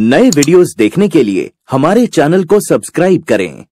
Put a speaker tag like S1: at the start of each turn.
S1: नए वीडियोस देखने के लिए हमारे चैनल को सब्सक्राइब करें